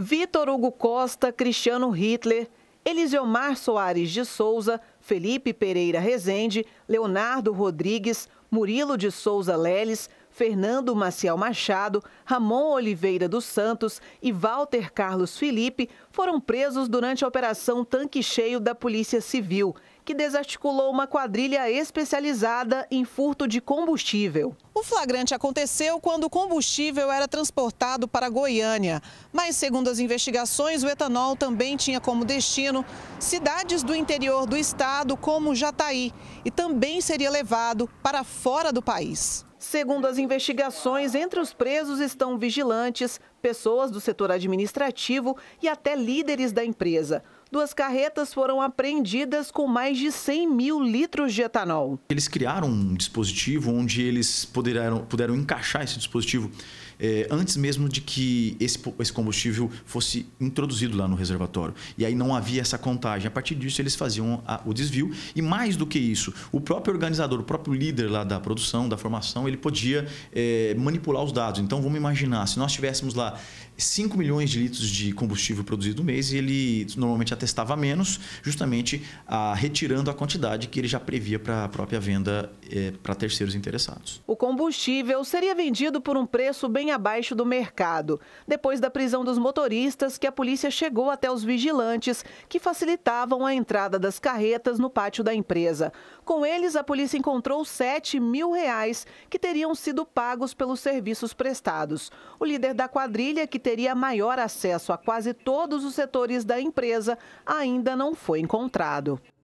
Vitor Hugo Costa, Cristiano Hitler, Elisiomar Soares de Souza, Felipe Pereira Rezende, Leonardo Rodrigues, Murilo de Souza Leles, Fernando Maciel Machado, Ramon Oliveira dos Santos e Walter Carlos Felipe foram presos durante a Operação Tanque Cheio da Polícia Civil, que desarticulou uma quadrilha especializada em furto de combustível. O flagrante aconteceu quando o combustível era transportado para Goiânia. Mas, segundo as investigações, o etanol também tinha como destino cidades do interior do estado, como Jataí, e também seria levado para fora do país. Segundo as investigações, entre os presos estão vigilantes, pessoas do setor administrativo e até líderes da empresa. Duas carretas foram apreendidas com mais de 100 mil litros de etanol. Eles criaram um dispositivo onde eles puderam, puderam encaixar esse dispositivo é, antes mesmo de que esse, esse combustível fosse introduzido lá no reservatório. E aí não havia essa contagem. A partir disso, eles faziam a, o desvio. E mais do que isso, o próprio organizador, o próprio líder lá da produção, da formação, ele podia é, manipular os dados. Então, vamos imaginar, se nós tivéssemos lá 5 milhões de litros de combustível produzido no mês, ele normalmente atestava menos, justamente a, retirando a quantidade que ele já previa para a própria venda é, para terceiros interessados. O combustível seria vendido por um preço bem abaixo do mercado. Depois da prisão dos motoristas, que a polícia chegou até os vigilantes que facilitavam a entrada das carretas no pátio da empresa. Com eles, a polícia encontrou 7 mil reais que teriam sido pagos pelos serviços prestados. O líder da quadrilha, que teria maior acesso a quase todos os setores da empresa, ainda não foi encontrado.